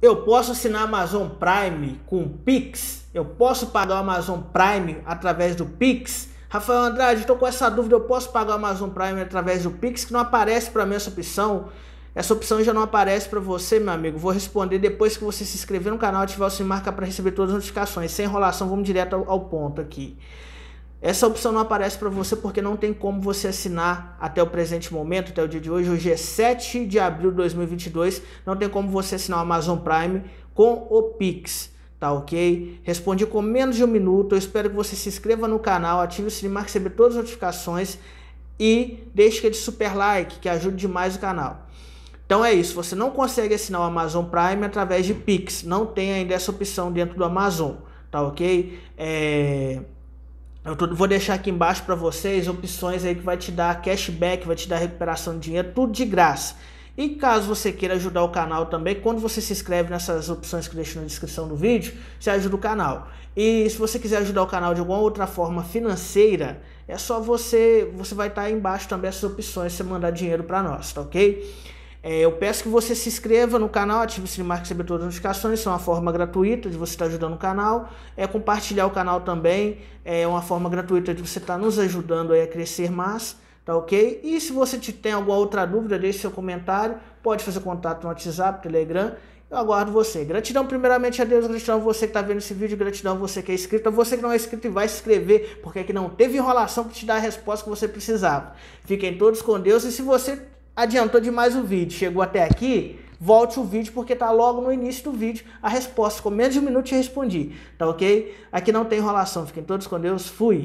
Eu posso assinar Amazon Prime com Pix? Eu posso pagar o Amazon Prime através do Pix? Rafael Andrade, estou com essa dúvida, eu posso pagar o Amazon Prime através do Pix? Que não aparece para mim essa opção. Essa opção já não aparece para você, meu amigo. Vou responder depois que você se inscrever no canal, ativar o sininho, marca para receber todas as notificações. Sem enrolação, vamos direto ao ponto aqui. Essa opção não aparece para você porque não tem como você assinar até o presente momento, até o dia de hoje, hoje é 7 de abril de 2022, não tem como você assinar o Amazon Prime com o Pix, tá ok? Respondi com menos de um minuto, eu espero que você se inscreva no canal, ative o sininho para receber todas as notificações e deixe aquele super like que ajude demais o canal. Então é isso, você não consegue assinar o Amazon Prime através de Pix, não tem ainda essa opção dentro do Amazon, tá ok? É eu tô, vou deixar aqui embaixo para vocês opções aí que vai te dar cashback, vai te dar recuperação de dinheiro, tudo de graça. E caso você queira ajudar o canal também, quando você se inscreve nessas opções que eu deixo na descrição do vídeo, você ajuda o canal. E se você quiser ajudar o canal de alguma outra forma financeira, é só você, você vai estar tá aí embaixo também essas opções, você mandar dinheiro para nós, tá ok? É, eu peço que você se inscreva no canal, ative o sininho para receber todas as notificações, isso é uma forma gratuita de você estar ajudando o canal. É compartilhar o canal também, é uma forma gratuita de você estar nos ajudando a crescer mais, tá ok? E se você tem alguma outra dúvida, deixe seu comentário, pode fazer contato no WhatsApp, Telegram, eu aguardo você. Gratidão primeiramente a Deus, gratidão a você que está vendo esse vídeo, gratidão a você que é inscrito, a você que não é inscrito e vai se inscrever, porque aqui não teve enrolação para te dar a resposta que você precisava. Fiquem todos com Deus e se você adiantou demais o vídeo, chegou até aqui, volte o vídeo porque tá logo no início do vídeo a resposta. Com menos de um minuto te respondi, tá ok? Aqui não tem enrolação, fiquem todos com Deus, fui!